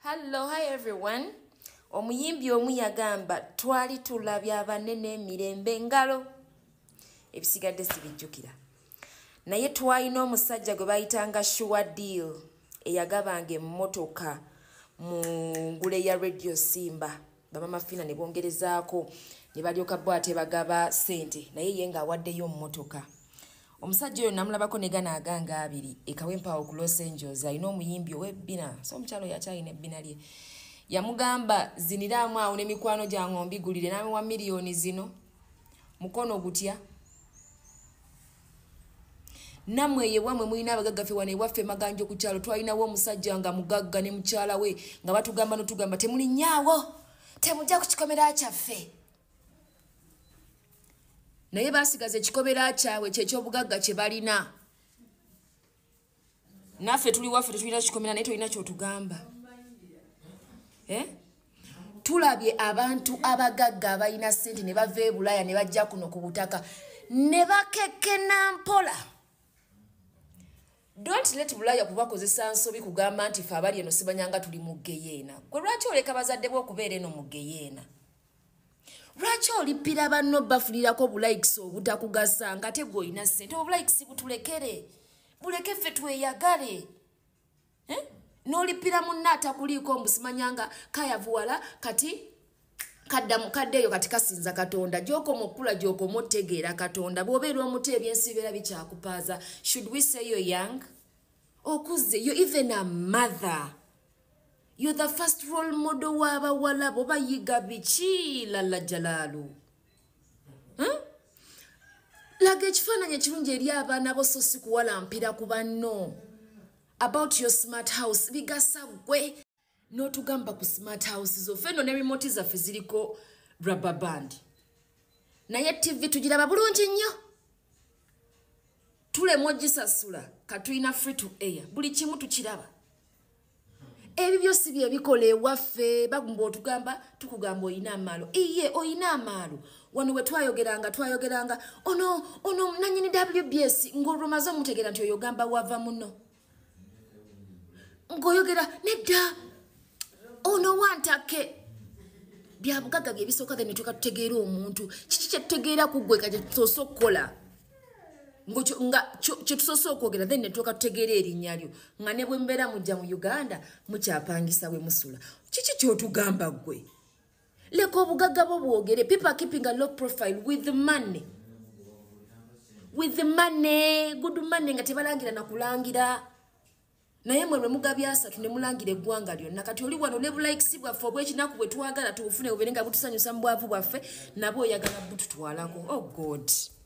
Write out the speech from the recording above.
hallo hi everyone omuyimbi omu yagamba twali tulabya abanene emirembe engalo ebisigadde sibijjukira naye twalina omusajja gwe bayitanga shuwa deal eyagabanga emmotoka mu ngule ya radio simba bamamafina ne bongerezaako ne balyoka bo atebagaba sente naye ye ng'awaddeyo omumotoka omusajja oyo namulabako ne gana aganga abiri ekawa empawo ku los angeles alina omuyimbi owebbina so omukyalo oyo akyalina ebbina lye yamugamba ziniraamu awo nemikwano gyange mbigulire nami wa miliyoni zino mukono gutya nammwe eyewamwe mulina abagagga fe wano ewaffe maganja okukyalo twalinawo omusajja nga mugagga ne mukyala we nga batugamba notugamba temulinyaawo temujja ku kikomera kyaffe naye basigaza ekikobera kyabwe kyekyobugagga kyebalina naffe tuli waffe tetulina kikomera naye tolina kyotugamba eh? tulabye abantu abagagga abalina sente ne bava ebulaya ne bajja kuno ku butaka ne bakekena mpola dont let bulaya kubakozesa nsobi kugamba nti fe abali eno sibanyanga tuli muggeyeena gwe lwaki oleka bazadde bw okubeera eno muggeyeena lwaki olippira banno bafulirako obulayikisi obutakugasa nga tegweolina ssente obulayikisi butulekere buleke ffe tweyagale n'olippira munna atakuliiko omusimanya nga kayavuwala kati kadde eyo kati kasinza katonda gyokoma okkula gyokoma otegeera katonda bw'obeera omuti ebyensi beera bikyakupaaza should we say yo young okuzza yo even a mother you're the first role model w'abawala bobayiga biki lala jalalu laga ekifaananyi ekirungi eri abaana bo so sikuwala mpira ku banno about your smart house bigasa gwe n'otugamba ku smart house zo fenno n'emimoti zaffe ziriko rubber band naye tv tugiraba bulungi nnyo tulemu ogisasula katulina free to air buli kimu tukiraba ebibyo si bye bikola ewaffe bagumba otugamba tukugamba oyina amaalo iye oyina amaalo wano we twayogeranga twayogeranga ono ono nanyini wbs ngaolwomaze omutegera nti oyogamba wava muno ngaoyogera nedda ono wantake byabugagga byebisooka thenetuka tutegeera omuntu kiki kyetutegeera kuggwe ka kyetusoose okukola nga kyitusoose okwogera then netuoka tutegeera erinnya lyo nga ne bwe mubeera mujja mu uganda mukyapangisa we musula kiki kyotugamba gwe leka obugagga bwo bwogere people keeping a low profile with money with money good money nga tebalangira nakulangira naye mwe lwe mugaby asatu ne mulangira eggwanga lyonna kati oli wano ne bulikesi bwaffe obwekinaku bwe twagala tuufune bubere nga butusanyusa mu bwavu bwaffe nabwe oyagala bututwalako o oh god mm -hmm.